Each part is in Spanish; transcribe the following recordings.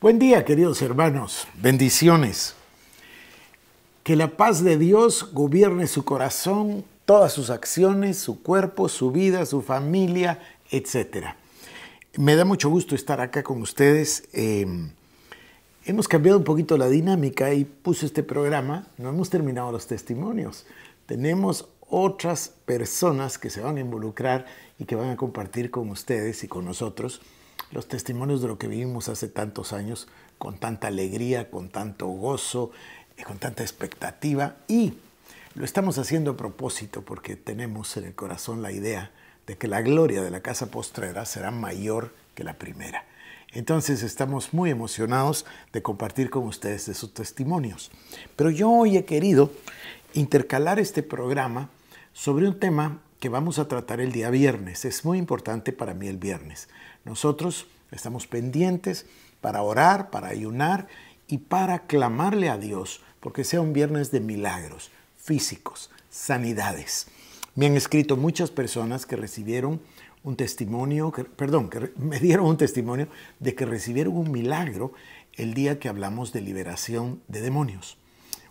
Buen día, queridos hermanos. Bendiciones. Que la paz de Dios gobierne su corazón, todas sus acciones, su cuerpo, su vida, su familia, etc. Me da mucho gusto estar acá con ustedes. Em, hemos cambiado un poquito la dinámica y puso este programa. No hemos terminado los testimonios. Tenemos otras personas que se van a involucrar y que van a compartir con ustedes y con nosotros los testimonios de lo que vivimos hace tantos años con tanta alegría, con tanto gozo, y eh, con tanta expectativa y lo estamos haciendo a propósito porque tenemos en el corazón la idea de que la gloria de la casa postrera será mayor que la primera. Entonces estamos muy emocionados de compartir con ustedes esos testimonios. Pero yo hoy he querido intercalar este programa sobre un tema que vamos a tratar el día viernes. Es muy importante para mí el viernes. Nosotros estamos pendientes para orar, para ayunar y para clamarle a Dios porque sea un viernes de milagros físicos, sanidades. Me han escrito muchas personas que recibieron un testimonio, perdón, que me dieron un testimonio de que recibieron un milagro el día que hablamos de liberación de demonios.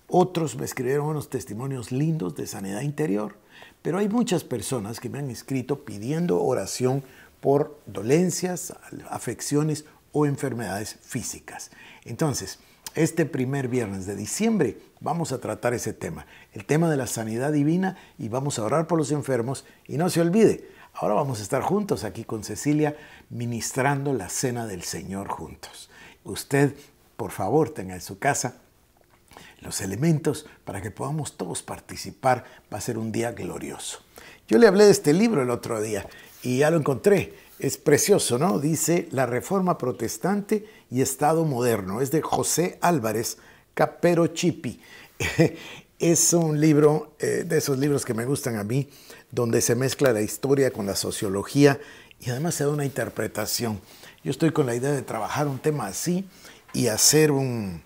Otros me escribieron unos testimonios lindos de sanidad interior, pero hay muchas personas que me han escrito pidiendo oración por dolencias, afecciones o enfermedades físicas. Entonces, este primer viernes de diciembre vamos a tratar ese tema, el tema de la sanidad divina y vamos a orar por los enfermos y no se olvide, ahora vamos a estar juntos aquí con Cecilia ministrando la cena del Señor juntos. Usted, por favor, tenga en su casa los elementos para que podamos todos participar. Va a ser un día glorioso. Yo le hablé de este libro el otro día y ya lo encontré. Es precioso, ¿no? Dice La Reforma Protestante y Estado Moderno. Es de José Álvarez Capero Chipi. Es un libro, eh, de esos libros que me gustan a mí, donde se mezcla la historia con la sociología y además se da una interpretación. Yo estoy con la idea de trabajar un tema así y hacer un,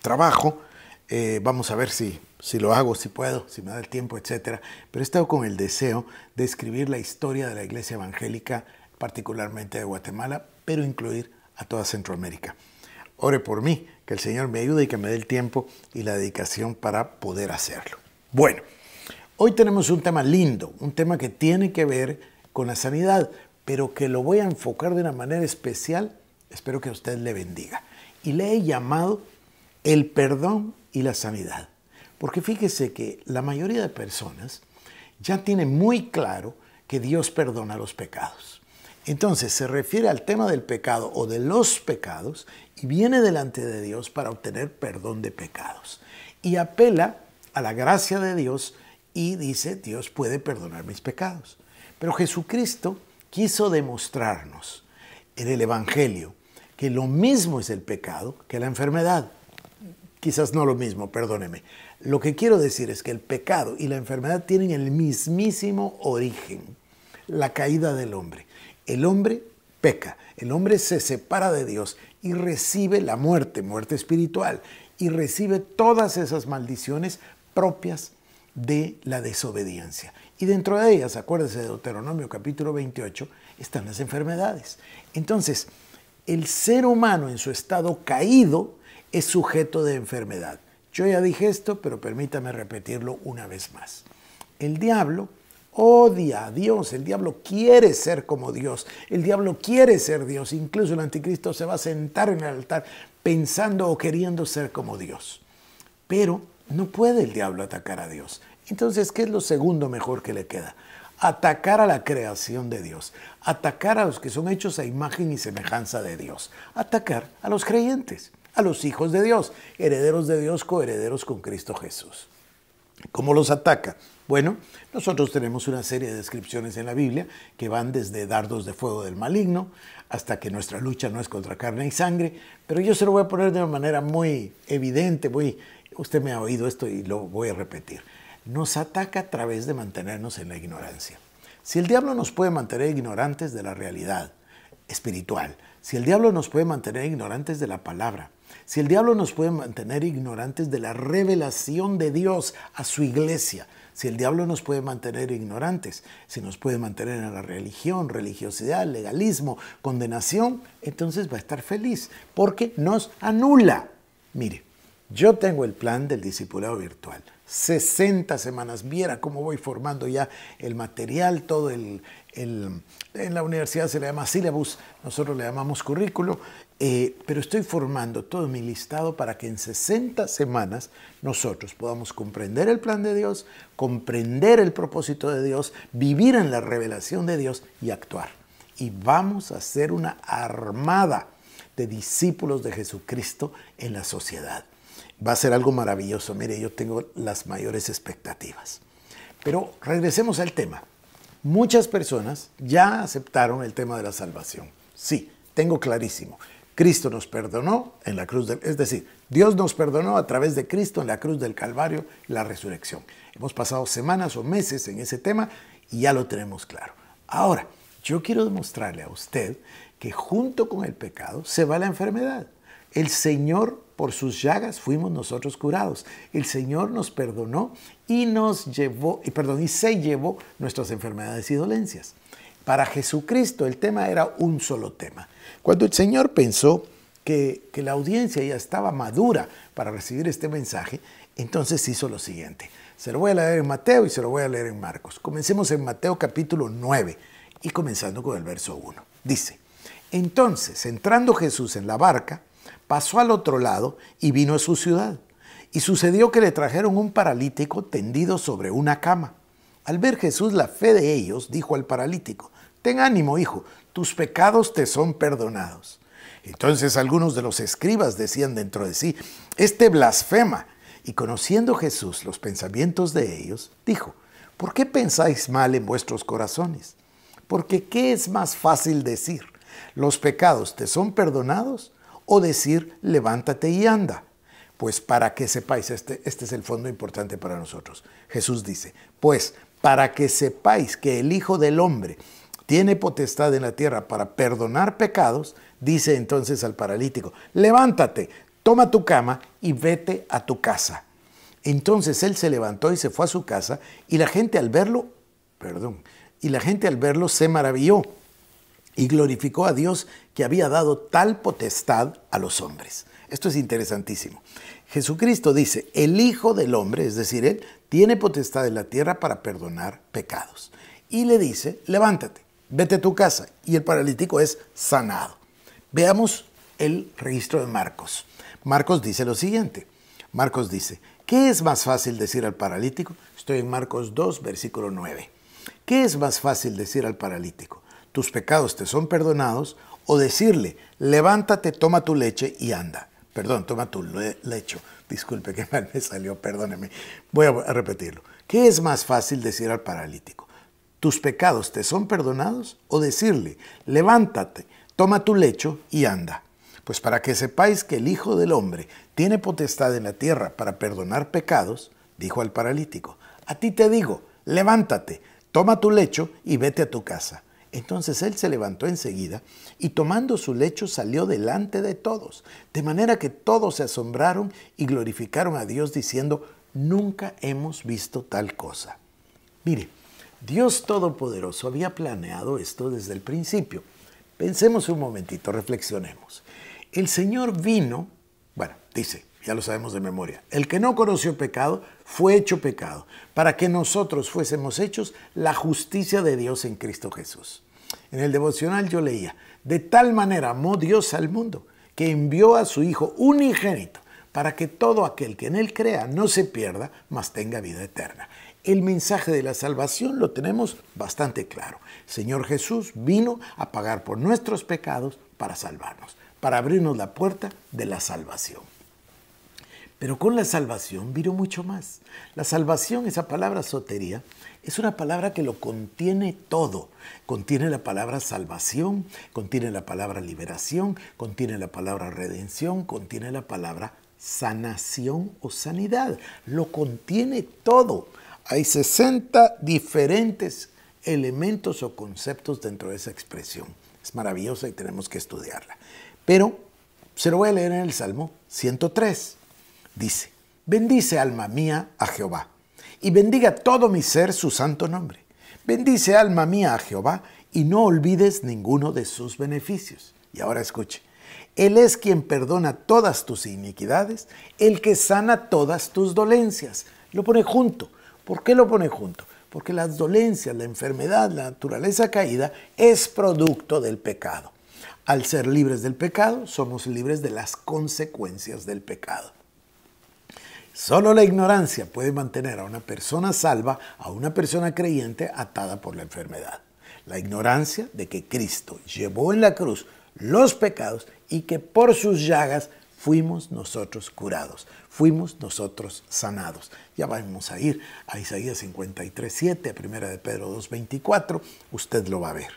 trabajo. Eh, vamos a ver si si lo hago, si puedo, si me da el tiempo, etcétera. Pero he estado con el deseo de escribir la historia de la iglesia evangélica, particularmente de Guatemala, pero incluir a toda Centroamérica. Ore por mí, que el Señor me ayude y que me dé el tiempo y la dedicación para poder hacerlo. Bueno, hoy tenemos un tema lindo, un tema que tiene que ver con la sanidad, pero que lo voy a enfocar de una manera especial. Espero que usted le bendiga. Y le he llamado el perdón y la sanidad. Porque fíjese que la mayoría de personas ya tiene muy claro que Dios perdona los pecados. Entonces se refiere al tema del pecado o de los pecados y viene delante de Dios para obtener perdón de pecados. Y apela a la gracia de Dios y dice, Dios puede perdonar mis pecados. Pero Jesucristo quiso demostrarnos en el Evangelio que lo mismo es el pecado que la enfermedad quizás no lo mismo, perdóneme. Lo que quiero decir es que el pecado y la enfermedad tienen el mismísimo origen, la caída del hombre. El hombre peca, el hombre se separa de Dios y recibe la muerte, muerte espiritual, y recibe todas esas maldiciones propias de la desobediencia. Y dentro de ellas, acuérdense de Deuteronomio capítulo 28, están las enfermedades. Entonces, el ser humano en su estado caído, es sujeto de enfermedad. Yo ya dije esto, pero permítame repetirlo una vez más. El diablo odia a Dios, el diablo quiere ser como Dios, el diablo quiere ser Dios, incluso el anticristo se va a sentar en el altar pensando o queriendo ser como Dios. Pero no puede el diablo atacar a Dios. Entonces, ¿qué es lo segundo mejor que le queda? Atacar a la creación de Dios, atacar a los que son hechos a imagen y semejanza de Dios, atacar a los creyentes a los hijos de Dios, herederos de Dios, coherederos con Cristo Jesús. ¿Cómo los ataca? Bueno, nosotros tenemos una serie de descripciones en la Biblia que van desde dardos de fuego del maligno hasta que nuestra lucha no es contra carne y sangre, pero yo se lo voy a poner de una manera muy evidente, muy, usted me ha oído esto y lo voy a repetir. Nos ataca a través de mantenernos en la ignorancia. Si el diablo nos puede mantener ignorantes de la realidad espiritual, si el diablo nos puede mantener ignorantes de la palabra, si el diablo nos puede mantener ignorantes de la revelación de Dios a su iglesia, si el diablo nos puede mantener ignorantes, si nos puede mantener en la religión, religiosidad, legalismo, condenación, entonces va a estar feliz porque nos anula. Mire, yo tengo el plan del discipulado virtual. 60 semanas, viera cómo voy formando ya el material, todo el, en la universidad se le llama syllabus, nosotros le llamamos currículo, eh, pero estoy formando todo mi listado para que en 60 semanas nosotros podamos comprender el plan de Dios, comprender el propósito de Dios, vivir en la revelación de Dios y actuar. Y vamos a ser una armada de discípulos de Jesucristo en la sociedad. Va a ser algo maravilloso. Mire, yo tengo las mayores expectativas. Pero regresemos al tema. Muchas personas ya aceptaron el tema de la salvación. Sí, tengo clarísimo. Cristo nos perdonó en la cruz del, es decir, Dios nos perdonó a través de Cristo en la cruz del Calvario y la resurrección. Hemos pasado semanas o meses en ese tema y ya lo tenemos claro. Ahora, yo quiero demostrarle a usted que junto con el pecado se va la enfermedad. El Señor, por sus llagas, fuimos nosotros curados. El Señor nos perdonó y nos llevó, y perdón, y se llevó nuestras enfermedades y dolencias. Para Jesucristo el tema era un solo tema. Cuando el Señor pensó que, la audiencia ya estaba madura para recibir este mensaje, entonces hizo lo siguiente. Se lo voy a leer en Mateo y se lo voy a leer en Marcos. Comencemos en Mateo capítulo 9 y comenzando con el verso 1. Dice, entonces, entrando Jesús en la barca, pasó al otro lado y vino a su ciudad. Y sucedió que le trajeron un paralítico tendido sobre una cama. Al ver Jesús la fe de ellos, dijo al paralítico, Ten ánimo, hijo, tus pecados te son perdonados. Entonces algunos de los escribas decían dentro de sí, este blasfema. Y conociendo Jesús los pensamientos de ellos, dijo, ¿por qué pensáis mal en vuestros corazones? Porque ¿qué es más fácil decir? ¿Los pecados te son perdonados? ¿O decir, levántate y anda? Pues para que sepáis, este, este es el fondo importante para nosotros. Jesús dice, pues para que sepáis que el Hijo del Hombre tiene potestad en la tierra para perdonar pecados, dice entonces al paralítico, levántate, toma tu cama y vete a tu casa. Entonces él se levantó y se fue a su casa y la gente al verlo, perdón, y la gente al verlo se maravilló y glorificó a Dios que había dado tal potestad a los hombres. Esto es interesantísimo. Jesucristo dice, el Hijo del Hombre, es decir, Él, tiene potestad en la tierra para perdonar pecados. Y le dice, levántate vete a tu casa. Y el paralítico es sanado. Veamos el registro de Marcos. Marcos dice lo siguiente. Marcos dice, ¿qué es más fácil decir al paralítico? Estoy en Marcos 2, versículo 9. ¿Qué es más fácil decir al paralítico? Tus pecados te son perdonados o decirle, levántate, toma tu leche y anda. Perdón, toma tu lecho. Disculpe que mal me salió, perdóneme. Voy a repetirlo. ¿Qué es más fácil decir al paralítico? tus pecados te son perdonados, o decirle, levántate, toma tu lecho y anda. Pues para que sepáis que el Hijo del Hombre tiene potestad en la tierra para perdonar pecados, dijo al paralítico, a ti te digo, levántate, toma tu lecho y vete a tu casa. Entonces él se levantó enseguida y tomando su lecho salió delante de todos, de manera que todos se asombraron y glorificaron a Dios diciendo, nunca hemos visto tal cosa. Mire, Dios Todopoderoso había planeado esto desde el principio. Pensemos un momentito, reflexionemos. El Señor vino, bueno, dice, ya lo sabemos de memoria, el que no conoció pecado fue hecho pecado, para que nosotros fuésemos hechos la justicia de Dios en Cristo Jesús. En el devocional yo leía, de tal manera amó Dios al mundo, que envió a su Hijo unigénito, para que todo aquel que en él crea no se pierda, mas tenga vida eterna el mensaje de la salvación lo tenemos bastante claro. Señor Jesús vino a pagar por nuestros pecados para salvarnos, para abrirnos la puerta de la salvación. Pero con la salvación vino mucho más. La salvación, esa palabra sotería, es una palabra que lo contiene todo. Contiene la palabra salvación, contiene la palabra liberación, contiene la palabra redención, contiene la palabra sanación o sanidad. Lo contiene todo. Hay 60 diferentes elementos o conceptos dentro de esa expresión. Es maravillosa y tenemos que estudiarla. Pero se lo voy a leer en el Salmo 103. Dice, bendice alma mía a Jehová y bendiga todo mi ser su santo nombre. Bendice alma mía a Jehová y no olvides ninguno de sus beneficios. Y ahora escuche, Él es quien perdona todas tus iniquidades, el que sana todas tus dolencias. Lo pone junto ¿Por qué lo pone junto? Porque las dolencias, la enfermedad, la naturaleza caída es producto del pecado. Al ser libres del pecado, somos libres de las consecuencias del pecado. Solo la ignorancia puede mantener a una persona salva, a una persona creyente atada por la enfermedad. La ignorancia de que Cristo llevó en la cruz los pecados y que por sus llagas fuimos nosotros curados, fuimos nosotros sanados. Ya vamos a ir a Isaías 53, a primera de Pedro 2:24 usted lo va a ver.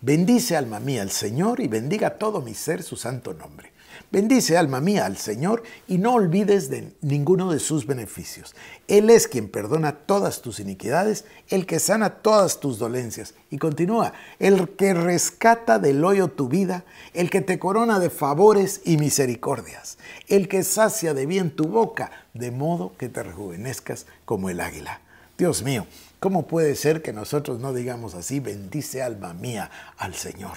Bendice alma mía al Señor y bendiga todo mi ser su santo nombre. Bendice, alma mía, al Señor y no olvides de ninguno de sus beneficios. Él es quien perdona todas tus iniquidades, el que sana todas tus dolencias. Y continúa, el que rescata del hoyo tu vida, el que te corona de favores y misericordias, el que sacia de bien tu boca, de modo que te rejuvenezcas como el águila. Dios mío, ¿Cómo puede ser que nosotros no digamos así, bendice alma mía al Señor?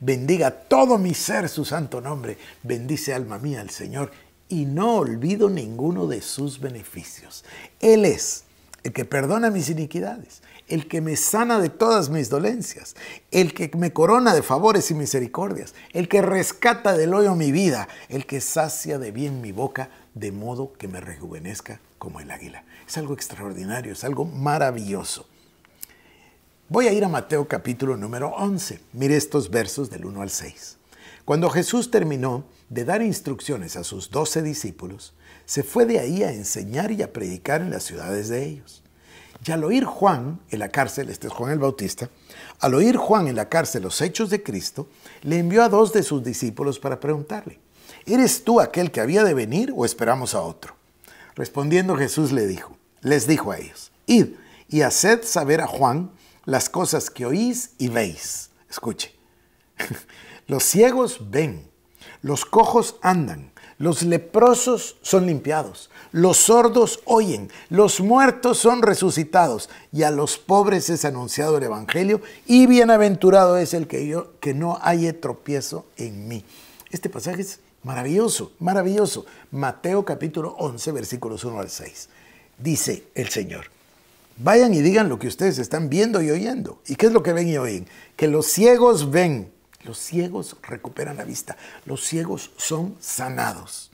Bendiga todo mi ser su santo nombre, bendice alma mía al Señor y no olvido ninguno de sus beneficios. Él es el que perdona mis iniquidades, el que me sana de todas mis dolencias, el que me corona de favores y misericordias, el que rescata del hoyo mi vida, el que sacia de bien mi boca de modo que me rejuvenezca como el águila. Es algo extraordinario, es algo maravilloso. Voy a ir a Mateo capítulo número 11. Mire estos versos del 1 al 6. Cuando Jesús terminó de dar instrucciones a sus doce discípulos, se fue de ahí a enseñar y a predicar en las ciudades de ellos. Y al oír Juan en la cárcel, este es Juan el Bautista, al oír Juan en la cárcel los hechos de Cristo, le envió a dos de sus discípulos para preguntarle, ¿eres tú aquel que había de venir o esperamos a otro? Respondiendo Jesús le dijo, les dijo a ellos, id y haced saber a Juan las cosas que oís y veis. Escuche, los ciegos ven, los cojos andan, los leprosos son limpiados, los sordos oyen, los muertos son resucitados y a los pobres es anunciado el Evangelio y bienaventurado es el que, yo, que no haya tropiezo en mí. Este pasaje es Maravilloso, maravilloso. Mateo capítulo 11, versículos 1 al 6. Dice el Señor, vayan y digan lo que ustedes están viendo y oyendo. ¿Y qué es lo que ven y oyen? Que los ciegos ven, los ciegos recuperan la vista, los ciegos son sanados.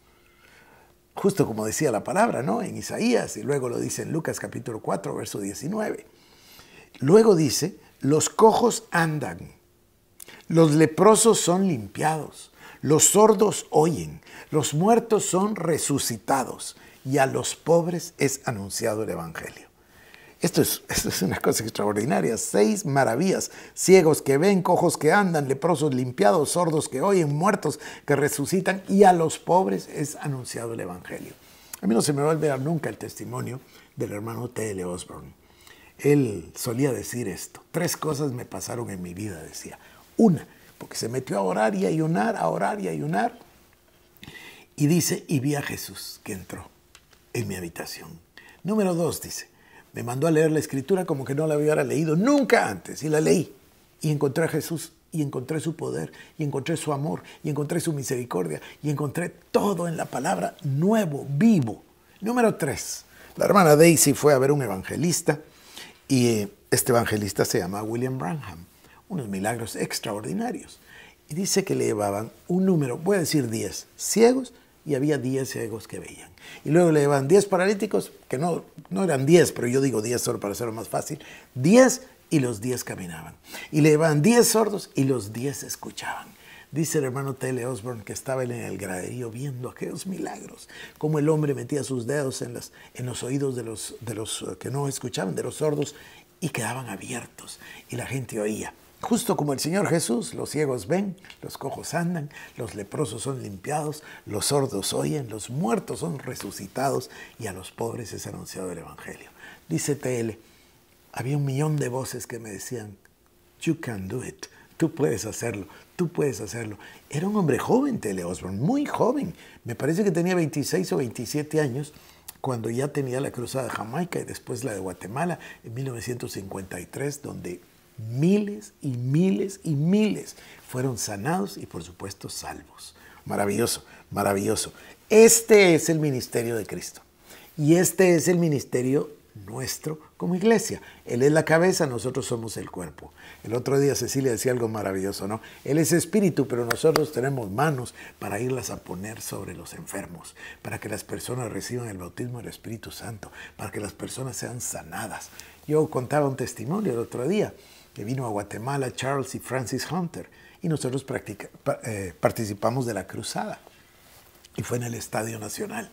Justo como decía la palabra, ¿no? En Isaías y luego lo dice en Lucas capítulo 4, verso 19. Luego dice, los cojos andan, los leprosos son limpiados los sordos oyen, los muertos son resucitados y a los pobres es anunciado el Evangelio. Esto es, esto es, una cosa extraordinaria. Seis maravillas. Ciegos que ven, cojos que andan, leprosos limpiados, sordos que oyen, muertos que resucitan y a los pobres es anunciado el Evangelio. A mí no se me va a olvidar nunca el testimonio del hermano T.L. Osborne. Él solía decir esto. Tres cosas me pasaron en mi vida, decía. Una, porque se metió a orar y ayunar, a orar y ayunar. Y dice, y vi a Jesús que entró en mi habitación. Número dos, dice, me mandó a leer la escritura como que no la hubiera leído nunca antes, y la leí. Y encontré a Jesús, y encontré su poder, y encontré su amor, y encontré su misericordia, y encontré todo en la palabra nuevo, vivo. Número tres, la hermana Daisy fue a ver un evangelista, y eh, este evangelista se llama William Branham unos milagros extraordinarios. Y dice que le llevaban un número, voy a decir 10, ciegos, y había 10 ciegos que veían. Y luego le llevaban 10 paralíticos, que no, eran 10, pero yo digo 10 solo para hacerlo más fácil, 10 y los 10 caminaban. Y le llevaban 10 sordos y los 10 escuchaban. Dice el hermano Tele Osborne que estaba en el graderío viendo aquellos milagros, como el hombre metía sus dedos en, los oídos de los, de los eh, que no escuchaban, de los sordos, y quedaban abiertos, y la gente oía. Justo como el Señor Jesús, los ciegos ven, los cojos andan, los leprosos son limpiados, los sordos oyen, los muertos son resucitados y a los pobres es anunciado el Evangelio. Dice TL, había un millón de voces que me decían, you can do it, tú puedes hacerlo, tú puedes hacerlo. Era un hombre joven, Tele Osborne, muy joven. Me parece que tenía 26 o 27 años cuando ya tenía la cruzada de Jamaica y después la de Guatemala en 1953, donde Miles y miles y miles fueron sanados y por supuesto salvos. Maravilloso, maravilloso. Este es el ministerio de Cristo. Y este es el ministerio nuestro como iglesia. Él es la cabeza, nosotros somos el cuerpo. El otro día Cecilia decía algo maravilloso, ¿no? Él es espíritu, pero nosotros tenemos manos para irlas a poner sobre los enfermos, para que las personas reciban el bautismo del Espíritu Santo, para que las personas sean sanadas. Yo contaba un testimonio el otro día que vino a Guatemala, Charles y Francis Hunter, y nosotros eh, participamos de la cruzada, y fue en el Estadio Nacional.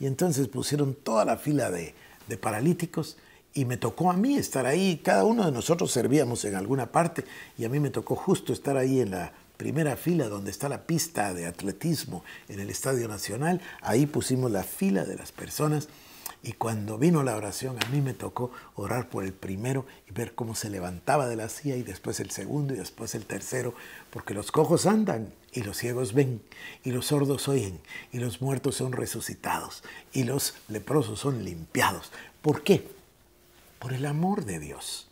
Y entonces pusieron toda la fila de, de paralíticos y me tocó a mí estar ahí, cada uno de nosotros servíamos en alguna parte, y a mí me tocó justo estar ahí en la primera fila donde está la pista de atletismo en el Estadio Nacional, ahí pusimos la fila de las personas y cuando vino la oración, a mí me tocó orar por el primero y ver cómo se levantaba de la silla y después el segundo y después el tercero, porque los cojos andan y los ciegos ven y los sordos oyen y los muertos son resucitados y los leprosos son limpiados. ¿Por qué? Por el amor de Dios.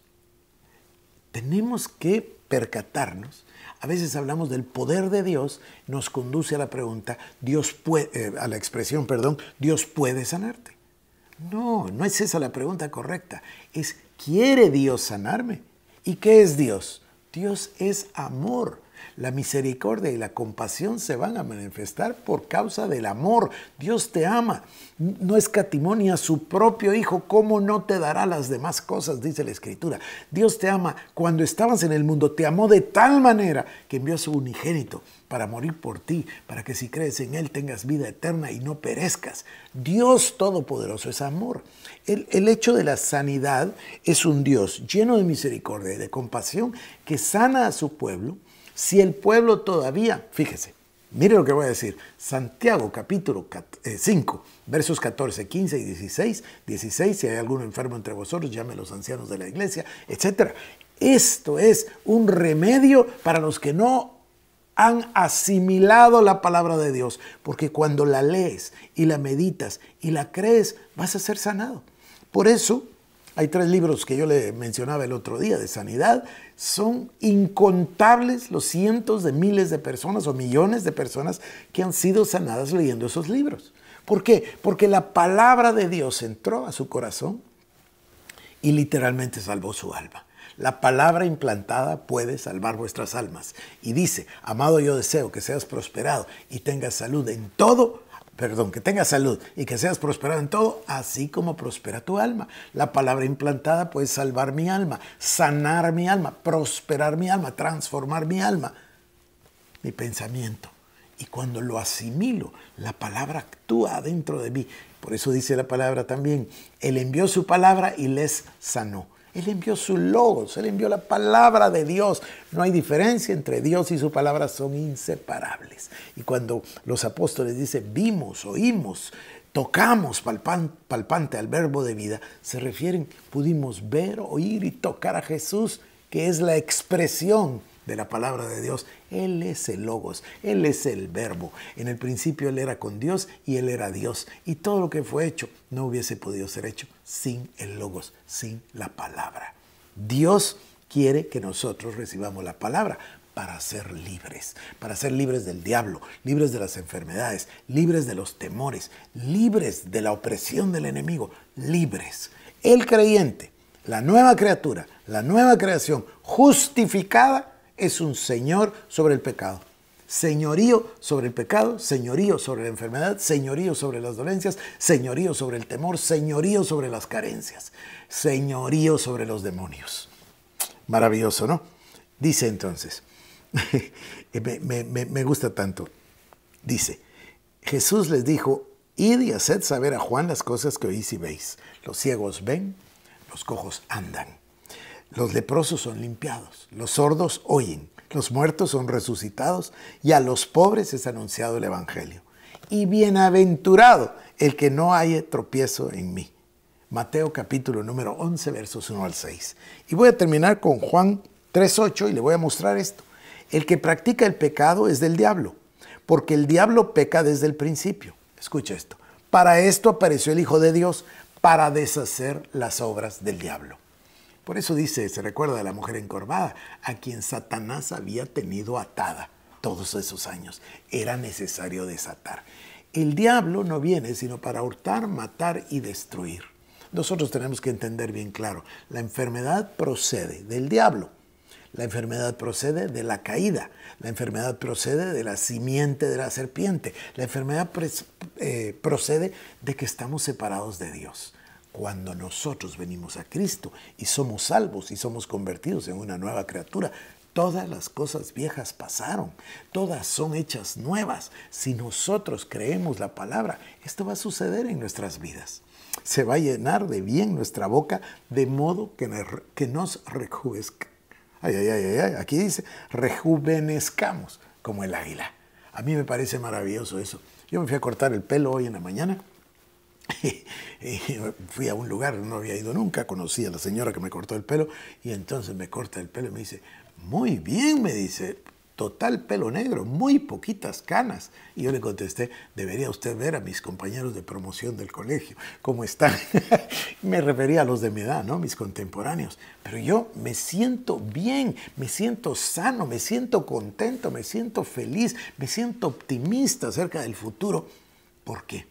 Tenemos que percatarnos. A veces hablamos del poder de Dios, nos conduce a la pregunta, Dios puede, eh, a la expresión, perdón, Dios puede sanarte. No, no es esa la pregunta correcta. Es, ¿quiere Dios sanarme? ¿Y qué es Dios? Dios es amor. La misericordia y la compasión se van a manifestar por causa del amor. Dios te ama. No es catimonia a su propio Hijo. ¿Cómo no te dará las demás cosas? Dice la Escritura. Dios te ama. Cuando estabas en el mundo, te amó de tal manera que envió a su unigénito para morir por ti, para que si crees en Él tengas vida eterna y no perezcas. Dios Todopoderoso es amor. el, hecho de la sanidad es un Dios lleno de misericordia y de compasión que sana a su pueblo si el pueblo todavía, fíjese, mire lo que voy a decir, Santiago capítulo 5, eh, versos 14, 15 y 16, 16, si hay alguno enfermo entre vosotros, llame los ancianos de la iglesia, etc. Esto es un remedio para los que no han asimilado la palabra de Dios, porque cuando la lees y la meditas y la crees, vas a ser sanado. Por eso hay tres libros que yo le mencionaba el otro día de sanidad. Son incontables los cientos de miles de personas o millones de personas que han sido sanadas leyendo esos libros. ¿Por qué? Porque la palabra de Dios entró a su corazón y literalmente salvó su alma. La palabra implantada puede salvar vuestras almas. Y dice, amado yo deseo que seas prosperado y tengas salud en todo perdón, que tengas salud y que seas prosperado en todo, así como prospera tu alma. La palabra implantada puede salvar mi alma, sanar mi alma, prosperar mi alma, transformar mi alma, mi pensamiento. Y cuando lo asimilo, la palabra actúa dentro de mí. Por eso dice la palabra también, Él envió su palabra y les sanó. Él envió su logos, Él envió la palabra de Dios. No hay diferencia entre Dios y su palabra, son inseparables. Y cuando los apóstoles dicen, vimos, oímos, tocamos palpante al verbo de vida, se refieren, pudimos ver, oír y tocar a Jesús, que es la expresión de la palabra de Dios. Él es el logos, Él es el verbo. En el principio Él era con Dios y Él era Dios. Y todo lo que fue hecho no hubiese podido ser hecho sin el logos, sin la palabra. Dios quiere que nosotros recibamos la palabra para ser libres, para ser libres del diablo, libres de las enfermedades, libres de los temores, libres de la opresión del enemigo, libres. El creyente, la nueva criatura, la nueva creación justificada, es un señor sobre el pecado. Señorío sobre el pecado, señorío sobre la enfermedad, señorío sobre las dolencias, señorío sobre el temor, señorío sobre las carencias, señorío sobre los demonios. Maravilloso, ¿no? Dice entonces, me, gusta tanto, dice, Jesús les dijo, id y haced saber a Juan las cosas que oís y veis. Los ciegos ven, los cojos andan los leprosos son limpiados, los sordos oyen, los muertos son resucitados y a los pobres es anunciado el Evangelio. Y bienaventurado el que no haya tropiezo en mí. Mateo capítulo número 11 versos 1 al 6. Y voy a terminar con Juan 3.8 y le voy a mostrar esto. El que practica el pecado es del diablo, porque el diablo peca desde el principio. Escucha esto. Para esto apareció el Hijo de Dios, para deshacer las obras del diablo. Por eso dice, se recuerda la mujer encorvada, a quien Satanás había tenido atada todos esos años. Era necesario desatar. El diablo no viene sino para hurtar, matar y destruir. Nosotros tenemos que entender bien claro, la enfermedad procede del diablo. La enfermedad procede de la caída, la enfermedad procede de la simiente de la serpiente, la enfermedad eh, procede de que estamos separados de Dios. Cuando nosotros venimos a Cristo y somos salvos y somos convertidos en una nueva criatura, todas las cosas viejas pasaron, todas son hechas nuevas. Si nosotros creemos la palabra, esto va a suceder en nuestras vidas. Se va a llenar de bien nuestra boca de modo que nos rejuvenezca. Ay, ay, ay, ay, aquí dice, rejuvenezcamos como el águila. A mí me parece maravilloso eso. Yo me fui a cortar el pelo hoy en la mañana fui a un lugar, no había ido nunca, conocí a la señora que me cortó el pelo y entonces me corta el pelo y me dice, muy bien, me dice, total pelo negro, muy poquitas canas. Y yo le contesté, debería usted ver a mis compañeros de promoción del colegio, cómo están. me refería a los de mi edad, ¿no? Mis contemporáneos. Pero yo me siento bien, me siento sano, me siento contento, me siento feliz, me siento optimista acerca del futuro. ¿Por qué?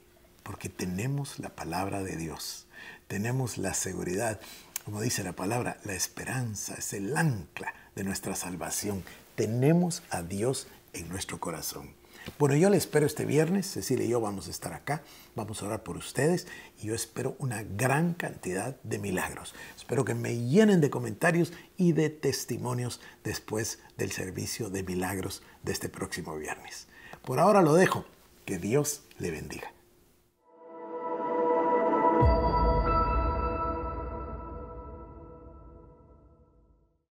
porque tenemos la palabra de Dios, tenemos la seguridad, como dice la palabra, la esperanza es el ancla de nuestra salvación. Tenemos a Dios en nuestro corazón. Bueno, yo le espero este viernes, Cecilia y yo vamos a estar acá, vamos a orar por ustedes y yo espero una gran cantidad de milagros. Espero que me llenen de comentarios y de testimonios después del servicio de milagros de este próximo viernes. Por ahora lo dejo, que Dios le bendiga.